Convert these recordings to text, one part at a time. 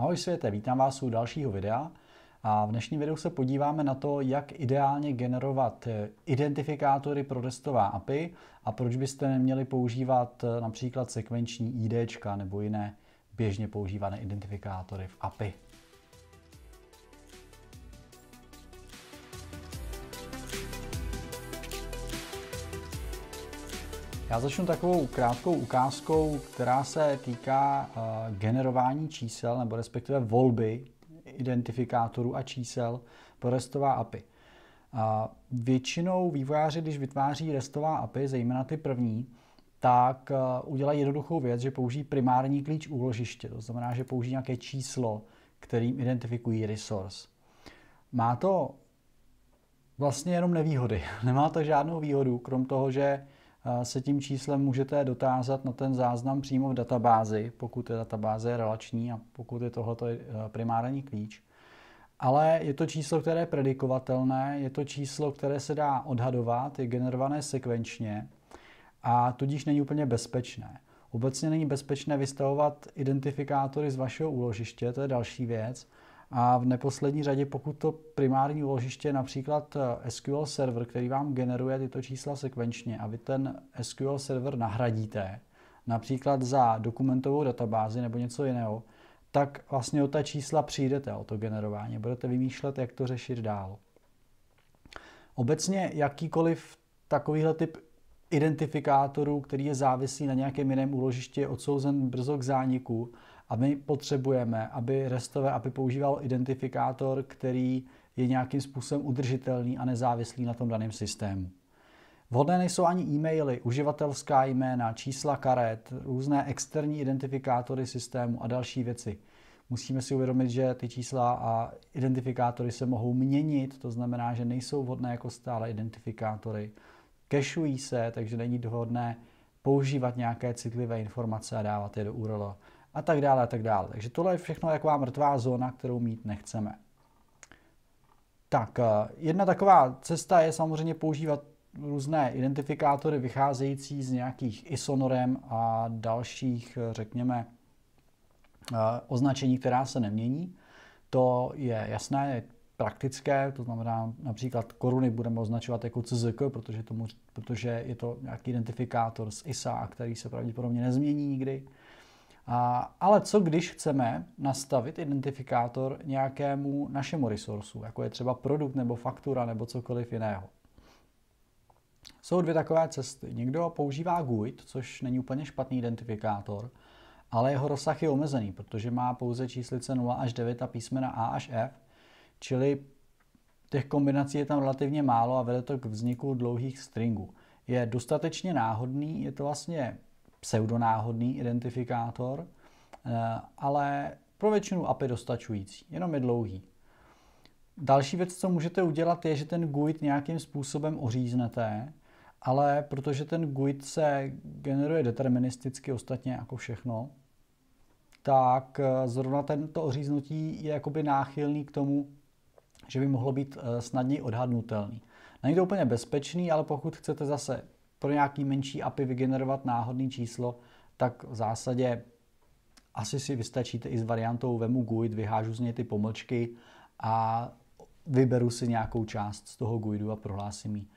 Ahoj světe, vítám vás u dalšího videa a v dnešním videu se podíváme na to, jak ideálně generovat eh, identifikátory pro restová API a proč byste neměli používat eh, například sekvenční ID nebo jiné běžně používané identifikátory v API. Já začnu takovou krátkou ukázkou, která se týká eh, generování čísel, nebo respektive volby identifikátorů a čísel pro restová API. Eh, většinou vývojáři, když vytváří restová API, zejména ty první, tak eh, udělají jednoduchou věc, že použijí primární klíč úložiště. To znamená, že použijí nějaké číslo, kterým identifikují resource. Má to vlastně jenom nevýhody. Nemá to žádnou výhodu, krom toho, že se tím číslem můžete dotázat na ten záznam přímo v databázi, pokud je databáze relační a pokud je tohleto eh, primární klíč. Ale je to číslo, které je predikovatelné, je to číslo, které se dá odhadovat, je generované sekvenčně a tudíž není úplně bezpečné. Obecně není bezpečné vystavovat identifikátory z vašeho úložiště, to je další věc. A v neposlední řadě, pokud to primární úložiště je například eh, SQL server, který vám generuje tyto čísla sekvenčně a vy ten SQL server nahradíte, například za dokumentovou databázi nebo něco jiného, tak vlastně o ta čísla přijdete, o to generování. Budete vymýšlet, jak to řešit dál. Obecně jakýkoliv takovýhle typ identifikátorů, který je závislý na nějakém jiném úložišti, je odsouzen brzo k zániku a my potřebujeme, aby restové API používal identifikátor, který je nějakým způsobem udržitelný a nezávislý na tom daném systému. Vhodné nejsou ani e-maily, uživatelská jména, čísla karet, různé externí identifikátory systému a další věci. Musíme si uvědomit, že ty čísla a identifikátory se mohou měnit, to znamená, že nejsou vhodné jako stále identifikátory. Kešují se, takže není vhodné používat nějaké citlivé informace a dávat je do URL a tak dále a tak dále. Takže tohle je všechno taková mrtvá zóna, kterou mít nechceme. Tak, eh, jedna taková cesta je samozřejmě používat různé identifikátory vycházející z nějakých isonorem a dalších, eh, řekněme, eh, označení, která se nemění. To je jasné, je praktické, to znamená například koruny budeme označovat jako CZK, protože, tomu, protože je to nějaký identifikátor z ISA, který se pravděpodobně nezmění nikdy. A, ale co když chceme nastavit identifikátor nějakému našemu resursu, jako je třeba produkt nebo faktura nebo cokoliv jiného? Jsou dvě takové cesty. Někdo používá GUID, což není úplně špatný identifikátor, ale jeho rozsah je omezený, protože má pouze číslice 0 až 9 a písmena A až F, čili těch kombinací je tam relativně málo a vede to k vzniku dlouhých stringů. Je dostatečně náhodný, je to vlastně pseudonáhodný identifikátor, eh, ale pro většinu API dostačující, jenom je dlouhý. Další věc, co můžete udělat, je, že ten GUID nějakým způsobem oříznete, ale protože ten GUID se generuje deterministicky, ostatně jako všechno, tak eh, zrovna tento oříznutí je jakoby náchylný k tomu, že by mohlo být eh, snadněji odhadnutelný. Není to úplně bezpečný, ale pokud chcete zase pro nějaký menší API vygenerovat náhodný číslo, tak v zásadě asi si vystačíte i s variantou vemu GUID, vyhážu z něj ty pomlčky a vyberu si nějakou část z toho GUIDu a prohlásím ji uh,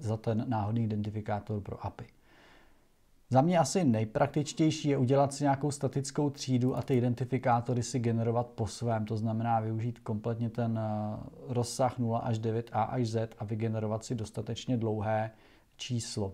za ten náhodný identifikátor pro API. Za mě asi nejpraktičtější je udělat si nějakou statickou třídu a ty identifikátory si generovat po svém, to znamená využít kompletně ten eh, rozsah 0 až 9 A až Z a vygenerovat si dostatečně dlouhé číslo.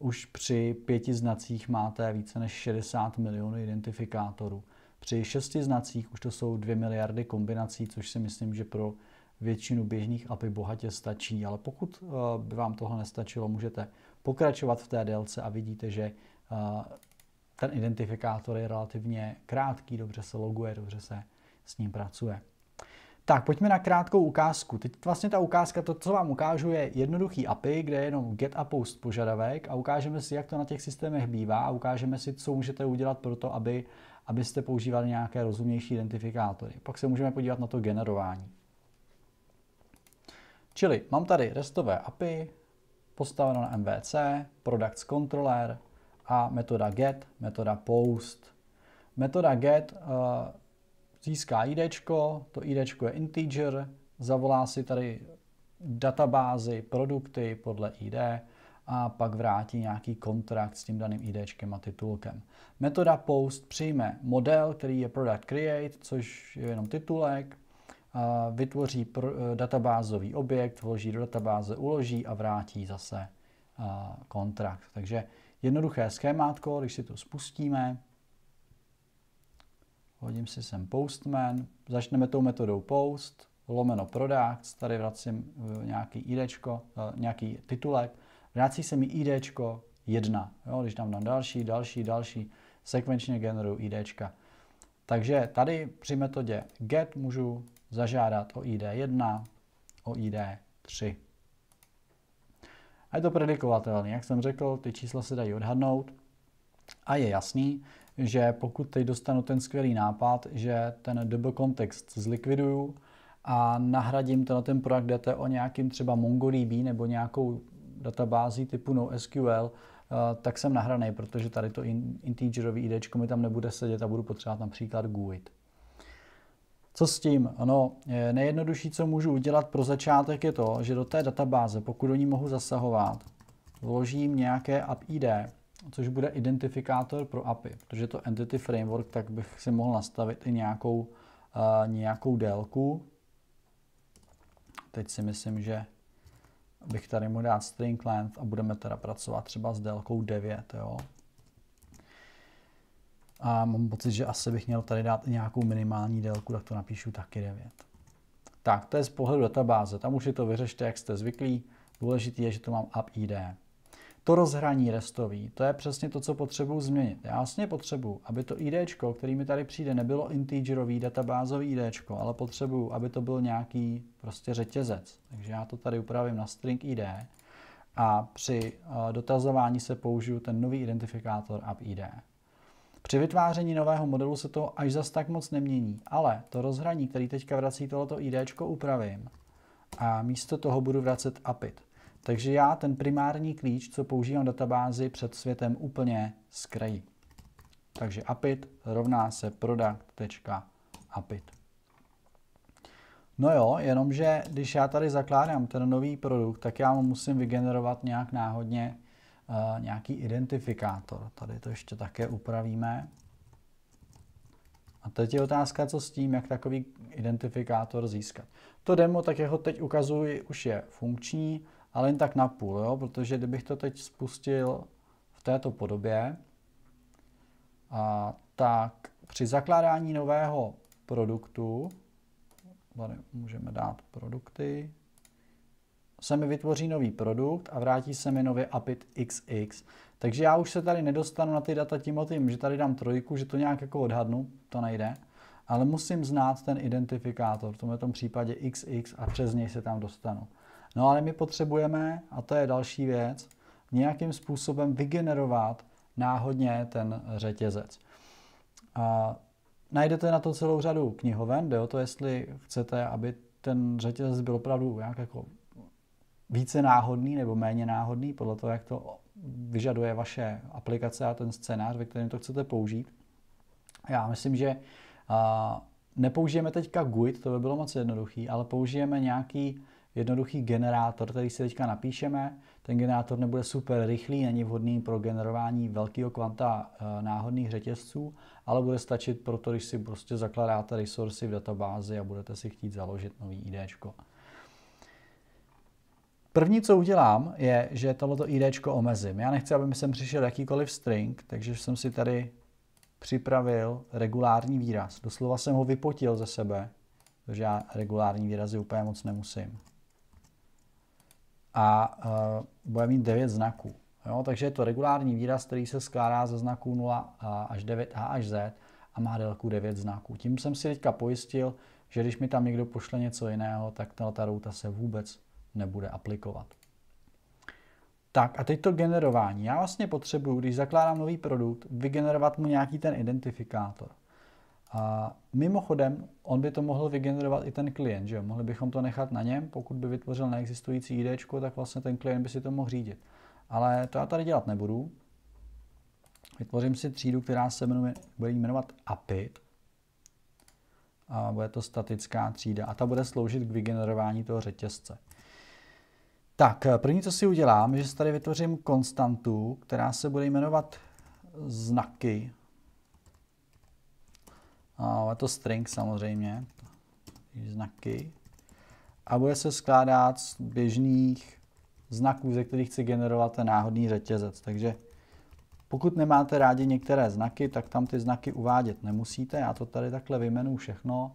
Už při pěti znacích máte více než 60 milionů identifikátorů. Při šesti znacích už to jsou 2 miliardy kombinací, což si myslím, že pro většinu běžných API bohatě stačí, ale pokud eh, by vám toho nestačilo, můžete pokračovat v té délce a vidíte, že ten identifikátor je relativně krátký, dobře se loguje, dobře se s ním pracuje. Tak, pojďme na krátkou ukázku. Teď vlastně ta ukázka, to, co vám ukážu, je jednoduchý API, kde je jenom get a post požadavek a ukážeme si, jak to na těch systémech bývá a ukážeme si, co můžete udělat pro to, aby, abyste používali nějaké rozumnější identifikátory. Pak se můžeme podívat na to generování. Čili mám tady restové API, postaveno na MVC, products controller, a metoda get, metoda post. Metoda get uh, získá id, to id je integer, zavolá si tady databázi, produkty podle id a pak vrátí nějaký kontrakt s tím daným ID a titulkem. Metoda post přijme model, který je product create, což je jenom titulek, eh, vytvoří eh, databázový objekt, vloží do databáze, uloží a vrátí zase kontrakt. Takže Jednoduché schémátko, když si to spustíme, hodím si sem postman, začneme tou metodou post, lomeno products, tady vracím eh, nějaký idčko, eh, nějaký titulek, vrací se mi idčko 1, jo, když tam dám další, další, další, sekvenčně generuju idčka. Takže tady při metodě get můžu zažádat o id 1, o id 3. A je to predikovatelné. Jak jsem řekl, ty čísla se dají odhadnout a je jasný, že pokud teď dostanu ten skvělý nápad, že ten double kontext zlikviduju a nahradím to na ten produkt DTO nějakým třeba MongoDB nebo nějakou databází typu NoSQL, eh, tak jsem nahraný, protože tady to integerový ID mi tam nebude sedět a budu potřebovat například GUID. Co s tím? No, nejjednodušší, co můžu udělat pro začátek, je to, že do té databáze, pokud do ní mohu zasahovat, vložím nějaké app ID, což bude identifikátor pro API, protože to Entity Framework, tak bych si mohl nastavit i nějakou, uh, nějakou délku. Teď si myslím, že bych tady mohl dát string length a budeme teda pracovat třeba s délkou 9, jo. A mám pocit, že asi bych měl tady dát nějakou minimální délku, tak to napíšu taky 9. Tak, to je z pohledu databáze. Tam už je to vyřešte, jak jste zvyklí. Důležité je, že to mám app ID. To rozhraní restový, to je přesně to, co potřebuji změnit. Já vlastně potřebuji, aby to ID, který mi tady přijde, nebylo integerový databázový ID, ale potřebuji, aby to byl nějaký prostě řetězec. Takže já to tady upravím na string ID a při eh, dotazování se použiju ten nový identifikátor app ID. Při vytváření nového modelu se to až zas tak moc nemění, ale to rozhraní, který teďka vrací tohleto ID, upravím a místo toho budu vracet APIT. Takže já ten primární klíč, co používám v databázi, před světem úplně zkrají. Takže APIT rovná se product.apit. No jo, jenomže když já tady zakládám ten nový produkt, tak já mu musím vygenerovat nějak náhodně Eh, nějaký identifikátor. Tady to ještě také upravíme. A teď je otázka, co s tím, jak takový identifikátor získat. To demo, tak jeho teď ukazuji, už je funkční, ale jen tak napůl, jo? protože kdybych to teď spustil v této podobě, a, tak při zakládání nového produktu, tady můžeme dát produkty, se mi vytvoří nový produkt a vrátí se mi nově APIT XX. Takže já už se tady nedostanu na ty data tím o tím, že tady dám trojku, že to nějak jako odhadnu, to nejde, ale musím znát ten identifikátor, v tomhle tom případě XX a přes něj se tam dostanu. No ale my potřebujeme, a to je další věc, nějakým způsobem vygenerovat náhodně ten řetězec. A najdete na to celou řadu knihoven, jde o to, jestli chcete, aby ten řetězec byl opravdu nějak jako více náhodný nebo méně náhodný, podle toho, jak to vyžaduje vaše aplikace a ten scénář, ve kterém to chcete použít. Já myslím, že nepoužijeme teďka GUID, to by bylo moc jednoduchý, ale použijeme nějaký jednoduchý generátor, který si teďka napíšeme. Ten generátor nebude super rychlý, není vhodný pro generování velkého kvanta náhodných řetězců, ale bude stačit pro to, když si prostě zakladáte resursy v databázi a budete si chtít založit nový IDčko. První, co udělám, je, že tohleto ID omezím. Já nechci, aby mi sem přišel jakýkoliv string, takže jsem si tady připravil regulární výraz. Doslova jsem ho vypotil ze sebe, protože já regulární výrazy úplně moc nemusím. A uh, bude mít 9 znaků. Jo? Takže je to regulární výraz, který se skládá ze znaků 0 až 9 a až z a má délku 9 znaků. Tím jsem si teďka pojistil, že když mi tam někdo pošle něco jiného, tak ta routa se vůbec nebude aplikovat. Tak a teď to generování. Já vlastně potřebuju, když zakládám nový produkt, vygenerovat mu nějaký ten identifikátor. A mimochodem, on by to mohl vygenerovat i ten klient, že jo? Mohli bychom to nechat na něm, pokud by vytvořil neexistující ID, tak vlastně ten klient by si to mohl řídit. Ale to já tady dělat nebudu. Vytvořím si třídu, která se jmenuje, bude jmenovat APIT. A bude to statická třída a ta bude sloužit k vygenerování toho řetězce. Tak, eh, první, co si udělám, je, že tady vytvořím konstantu, která se bude jmenovat znaky. A je to string samozřejmě, znaky. A bude se skládat z běžných znaků, ze kterých chci generovat ten náhodný řetězec. Takže pokud nemáte rádi některé znaky, tak tam ty znaky uvádět nemusíte. Já to tady takhle vyjmenuji všechno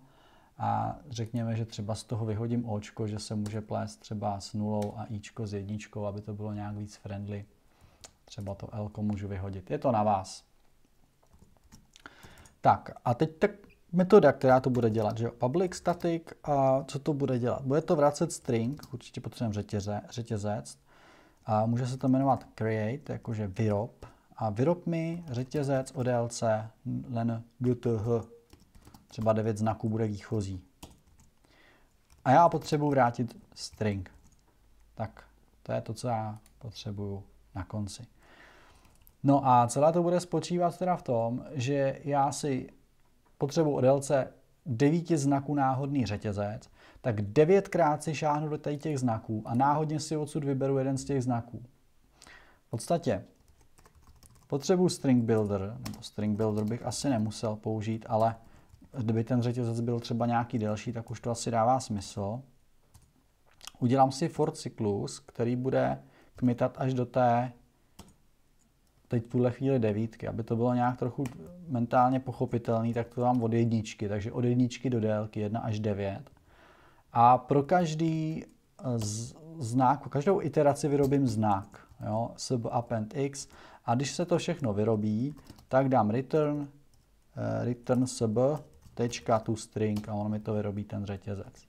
a řekněme, že třeba z toho vyhodím Očko, že se může plést třeba s nulou a Ičko s jedničkou, aby to bylo nějak víc friendly. Třeba to L můžu vyhodit. Je to na vás. Tak a teď tak metoda, která to bude dělat, že jo? Public static, a co to bude dělat? Bude to vracet string, určitě potřebujeme řetěze, řetězec. A může se to jmenovat create, jakože vyrob. A vyrob mi řetězec ODLC len GTH Třeba 9 znaků bude výchozí. A já potřebuji vrátit string. Tak to je to, co já potřebuju na konci. No a celé to bude spočívat teda v tom, že já si potřebuji o délce 9 znaků náhodný řetězec, tak devětkrát si šáhnu do těch znaků a náhodně si odsud vyberu jeden z těch znaků. V podstatě potřebuji string builder, nebo string builder bych asi nemusel použít, ale Kdyby ten řetězec byl třeba nějaký delší, tak už to asi dává smysl. Udělám si for cyklus, který bude kmitat až do té teď v tuhle chvíli devítky. Aby to bylo nějak trochu mentálně pochopitelné, tak to mám od jedničky, takže od jedničky do délky 1 až 9. A pro každý eh, znak, pro každou iteraci vyrobím znak, jo, sub append x. A když se to všechno vyrobí, tak dám return, eh, return sub tečka, tu string a ono mi to vyrobí ten řetězec.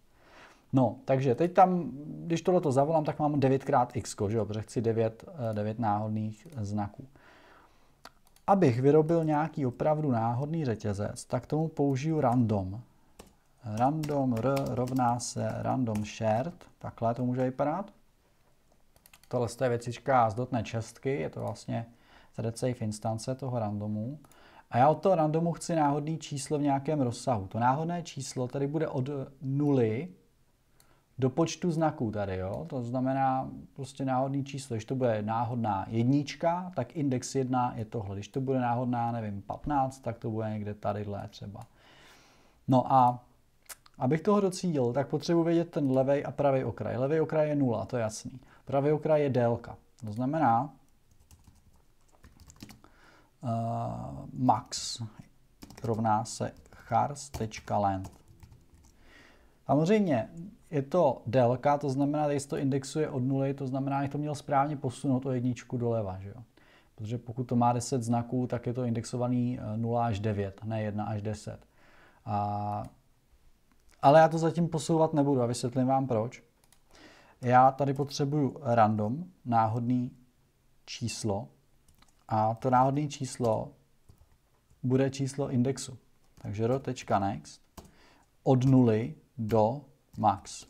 No, takže teď tam, když tohle to zavolám, tak mám 9 x, že jo, protože chci 9, 9 eh, náhodných znaků. Abych vyrobil nějaký opravdu náhodný řetězec, tak tomu použiju random. Random r rovná se random shared, takhle to může vypadat. Tohle je věcička z dotné čestky, je to vlastně ZDSafe instance toho randomu. A já od toho randomu chci náhodný číslo v nějakém rozsahu. To náhodné číslo tady bude od nuly do počtu znaků tady, jo? To znamená prostě náhodný číslo. Když to bude náhodná jednička, tak index 1 je tohle. Když to bude náhodná, nevím, 15, tak to bude někde tadyhle třeba. No a abych toho docílil, tak potřebuji vědět ten levý a pravý okraj. Levý okraj je 0, to je jasný. Pravý okraj je délka. To znamená, Eh, max rovná se chars.length. Samozřejmě je to délka, to znamená, že se to indexuje od nuly, to znamená, že to měl správně posunout o jedničku doleva, že jo? Protože pokud to má 10 znaků, tak je to indexovaný 0 eh, až 9, ne 1 až 10. A... Ale já to zatím posouvat nebudu a vysvětlím vám proč. Já tady potřebuju random, náhodný číslo, a to náhodné číslo bude číslo indexu. Takže ro.next od nuly do max.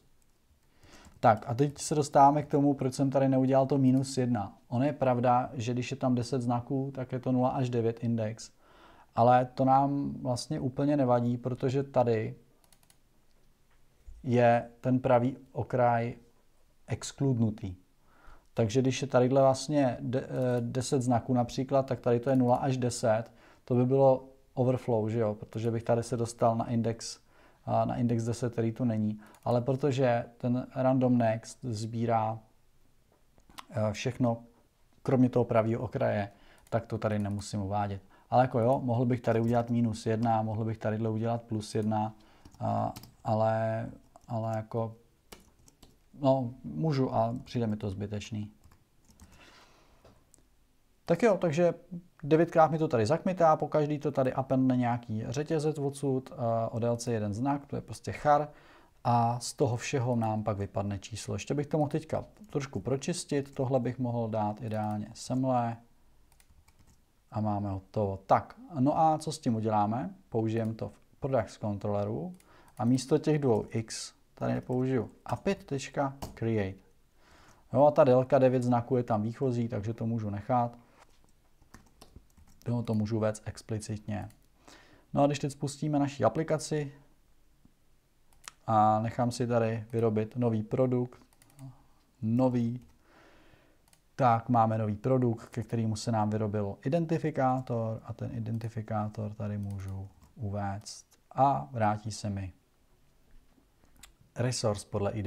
Tak a teď se dostáváme k tomu, proč jsem tady neudělal to minus 1. Ono je pravda, že když je tam 10 znaků, tak je to 0 až 9 index. Ale to nám vlastně úplně nevadí, protože tady je ten pravý okraj exkludnutý. Takže když je tady vlastně 10 eh, znaků například, tak tady to je 0 až 10. To by bylo overflow, že jo? protože bych tady se dostal na index, na index 10, který tu není. Ale protože ten random next sbírá eh, všechno, kromě toho pravého okraje, tak to tady nemusím uvádět. Ale jako jo, mohl bych tady udělat minus 1, mohl bych tady udělat plus 1, ale, ale jako No, můžu a přijde mi to zbytečný. Tak jo, takže devětkrát mi to tady zakmitá, po každý to tady na nějaký řetězec odsud, eh, o délce jeden znak, to je prostě char a z toho všeho nám pak vypadne číslo. Ještě bych to mohl teďka trošku pročistit, tohle bych mohl dát ideálně semle a máme hotovo. Tak, no a co s tím uděláme? Použijeme to v Products Controlleru a místo těch dvou x tady nepoužiju create. Jo, a ta délka 9 znaků je tam výchozí, takže to můžu nechat. Jo, to můžu vést explicitně. No a když teď spustíme naši aplikaci a nechám si tady vyrobit nový produkt, nový, tak máme nový produkt, ke kterému se nám vyrobil identifikátor a ten identifikátor tady můžu uvést a vrátí se mi resource podle ID.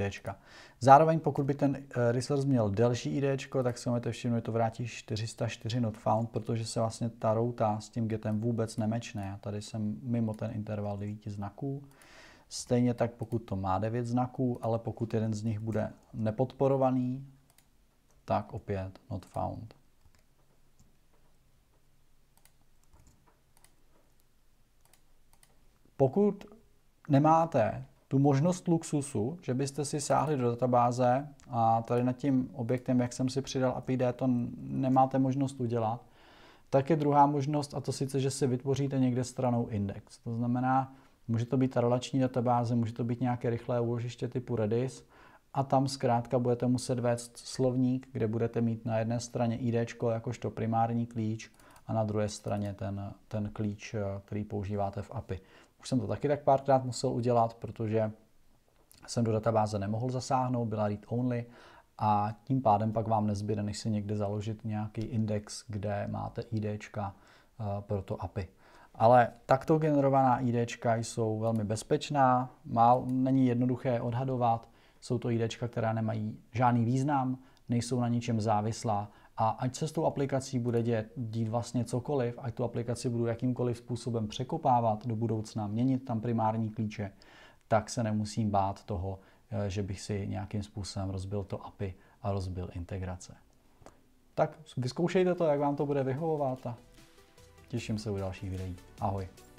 Zároveň pokud by ten eh, resource měl delší ID, tak si můžete všimnout, že to vrátí 404 not found, protože se vlastně ta routa s tím getem vůbec nemečne. Já tady jsem mimo ten interval 9 znaků. Stejně tak pokud to má 9 znaků, ale pokud jeden z nich bude nepodporovaný, tak opět not found. Pokud nemáte tu možnost luxusu, že byste si sáhli do databáze a tady nad tím objektem, jak jsem si přidal APD, to nemáte možnost udělat, tak je druhá možnost a to sice, že si vytvoříte někde stranou index. To znamená, může to být relační databáze, může to být nějaké rychlé úložiště typu Redis a tam zkrátka budete muset vést slovník, kde budete mít na jedné straně ID jako jakožto primární klíč na druhé straně ten, ten klíč, eh, který používáte v API. Už jsem to taky tak párkrát musel udělat, protože jsem do databáze nemohl zasáhnout, byla read only a tím pádem pak vám nezbyde, než si někde založit nějaký index, kde máte ID eh, pro to API. Ale takto generovaná ID jsou velmi bezpečná, má, není jednoduché odhadovat, jsou to ID, která nemají žádný význam, nejsou na ničem závislá a ať se s tou aplikací bude dět, dít vlastně cokoliv, ať tu aplikaci budu jakýmkoliv způsobem překopávat do budoucna, měnit tam primární klíče, tak se nemusím bát toho, eh, že bych si nějakým způsobem rozbil to API a rozbil integrace. Tak vyzkoušejte to, jak vám to bude vyhovovat a těším se u dalších videí. Ahoj.